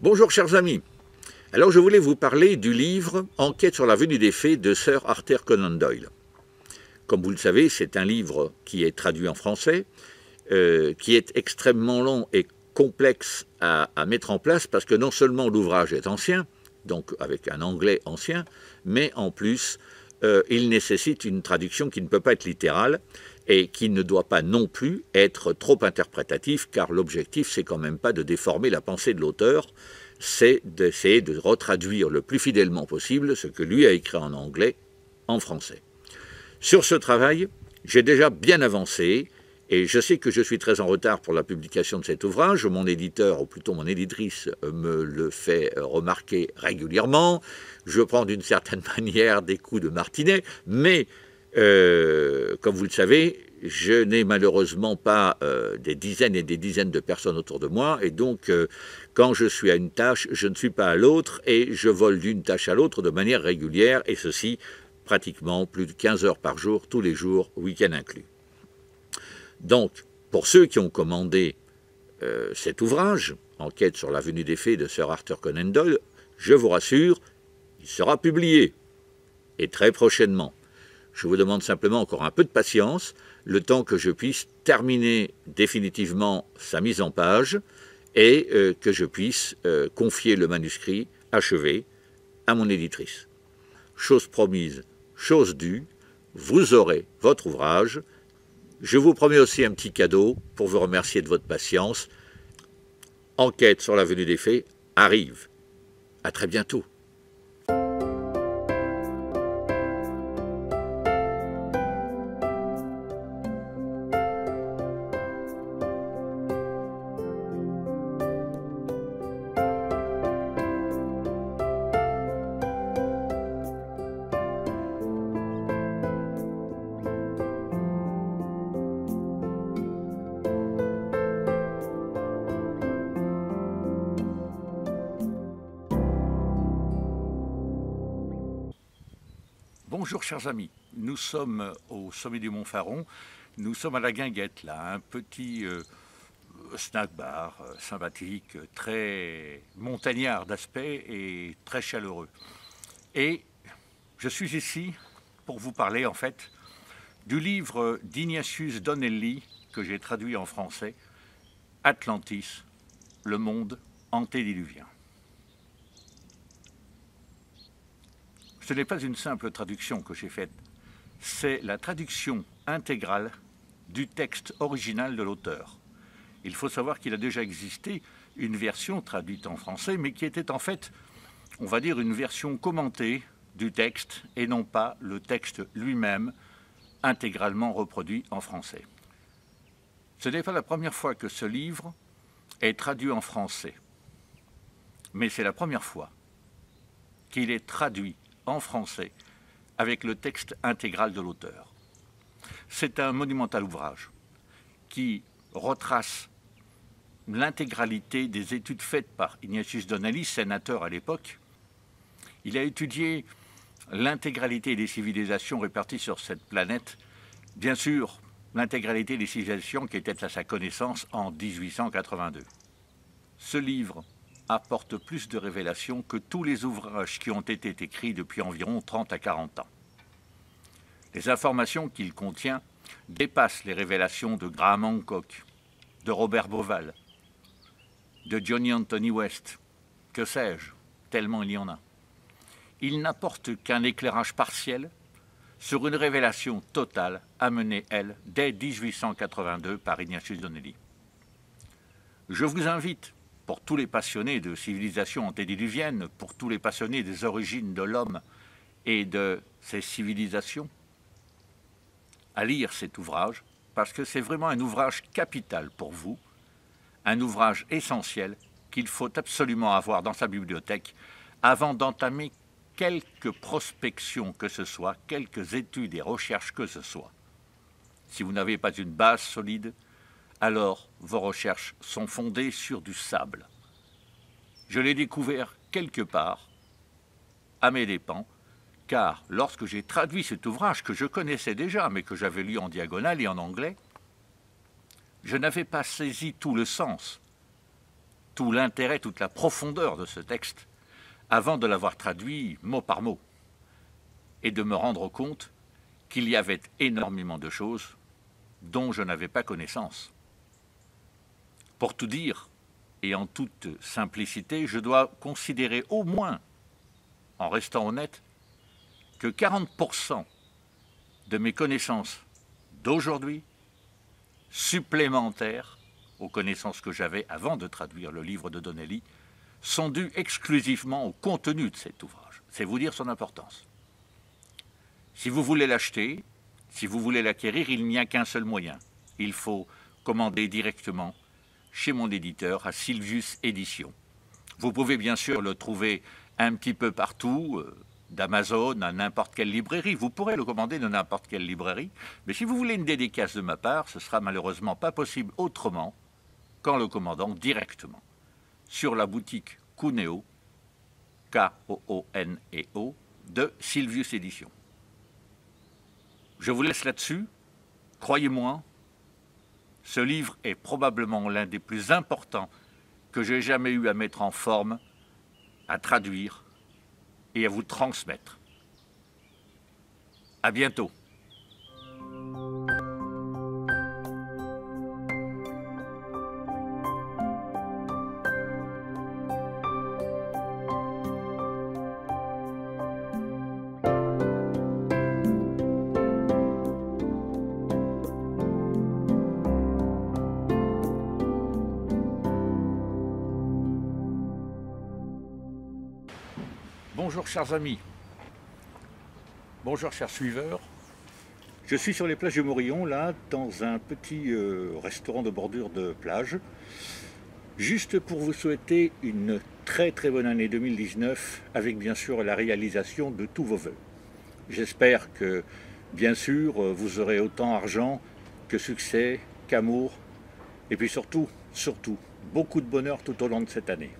Bonjour chers amis, alors je voulais vous parler du livre « Enquête sur la venue des faits » de Sir Arthur Conan Doyle. Comme vous le savez, c'est un livre qui est traduit en français, euh, qui est extrêmement long et complexe à mettre en place parce que non seulement l'ouvrage est ancien, donc avec un anglais ancien, mais en plus euh, il nécessite une traduction qui ne peut pas être littérale et qui ne doit pas non plus être trop interprétatif, car l'objectif, c'est quand même pas de déformer la pensée de l'auteur, c'est d'essayer de retraduire le plus fidèlement possible ce que lui a écrit en anglais en français. Sur ce travail, j'ai déjà bien avancé, et je sais que je suis très en retard pour la publication de cet ouvrage. Mon éditeur, ou plutôt mon éditrice, me le fait euh, remarquer régulièrement. Je prends d'une certaine manière des coups de martinet, mais euh, comme vous le savez, je n'ai malheureusement pas euh, des dizaines et des dizaines de personnes autour de moi, et donc quand je suis à une tâche, je ne suis pas à l'autre, et je vole d'une tâche à l'autre de manière régulière, et ceci pratiquement plus de 15 heures par jour, tous les jours, week-end inclus. Donc, pour ceux qui ont commandé euh, cet ouvrage, Enquête sur la venue des fées de Sir Arthur Conan Doyle, je vous rassure, il sera publié, et très prochainement. Je vous demande simplement encore un peu de patience, le temps que je puisse terminer définitivement sa mise en page et euh, que je puisse euh, confier le manuscrit achevé à mon éditrice. Chose promise, chose due, vous aurez votre ouvrage je vous promets aussi un petit cadeau pour vous remercier de votre patience. Enquête sur la venue des faits arrive. À très bientôt. Bonjour chers amis, nous sommes au sommet du Mont Faron, nous sommes à la Guinguette là, un petit euh, snack bar euh, sympathique, très montagnard d'aspect et très chaleureux. Et je suis ici pour vous parler en fait du livre d'Ignatius Donnelly que j'ai traduit en français, Atlantis, le monde antédiluvien. Ce n'est pas une simple traduction que j'ai faite, c'est la traduction intégrale du texte original de l'auteur. Il faut savoir qu'il a déjà existé une version traduite en français, mais qui était en fait, on va dire, une version commentée du texte et non pas le texte lui-même intégralement reproduit en français. Ce n'est pas la première fois que ce livre est traduit en français, mais c'est la première fois qu'il est traduit en français avec le texte intégral de l'auteur. C'est un monumental ouvrage qui retrace l'intégralité des études faites par Ignatius Donnelly, sénateur à l'époque. Il a étudié l'intégralité des civilisations réparties sur cette planète, bien sûr l'intégralité des civilisations qui étaient à sa connaissance en 1882. Ce livre apporte plus de révélations que tous les ouvrages qui ont été écrits depuis environ 30 à 40 ans. Les informations qu'il contient dépassent les révélations de Graham Hancock, de Robert Boval, de Johnny Anthony West, que sais-je, tellement il y en a. Il n'apporte qu'un éclairage partiel sur une révélation totale amenée, elle, dès 1882 par Ignatius Donnelly. Je vous invite pour tous les passionnés de civilisation antédiluviennes, pour tous les passionnés des origines de l'homme et de ses civilisations, à lire cet ouvrage, parce que c'est vraiment un ouvrage capital pour vous, un ouvrage essentiel qu'il faut absolument avoir dans sa bibliothèque avant d'entamer quelques prospections que ce soit, quelques études et recherches que ce soit. Si vous n'avez pas une base solide, alors vos recherches sont fondées sur du sable. Je l'ai découvert quelque part, à mes dépens, car lorsque j'ai traduit cet ouvrage que je connaissais déjà, mais que j'avais lu en diagonale et en anglais, je n'avais pas saisi tout le sens, tout l'intérêt, toute la profondeur de ce texte, avant de l'avoir traduit mot par mot, et de me rendre compte qu'il y avait énormément de choses dont je n'avais pas connaissance. Pour tout dire, et en toute simplicité, je dois considérer au moins, en restant honnête, que 40% de mes connaissances d'aujourd'hui, supplémentaires aux connaissances que j'avais avant de traduire le livre de Donnelly, sont dues exclusivement au contenu de cet ouvrage. C'est vous dire son importance. Si vous voulez l'acheter, si vous voulez l'acquérir, il n'y a qu'un seul moyen. Il faut commander directement chez mon éditeur, à Sylvius Édition. Vous pouvez bien sûr le trouver un petit peu partout, euh, d'Amazon à n'importe quelle librairie. Vous pourrez le commander de n'importe quelle librairie, mais si vous voulez une dédicace de ma part, ce sera malheureusement pas possible autrement qu'en le commandant directement sur la boutique Cuneo, K-O-O-N-E-O, e de Sylvius Édition. Je vous laisse là-dessus. Croyez-moi, ce livre est probablement l'un des plus importants que j'ai jamais eu à mettre en forme, à traduire et à vous transmettre. À bientôt. Bonjour chers amis, bonjour chers suiveurs. Je suis sur les plages du Morillon, là, dans un petit euh, restaurant de bordure de plage, juste pour vous souhaiter une très très bonne année 2019, avec bien sûr la réalisation de tous vos voeux. J'espère que, bien sûr, vous aurez autant argent que succès, qu'amour, et puis surtout, surtout, beaucoup de bonheur tout au long de cette année.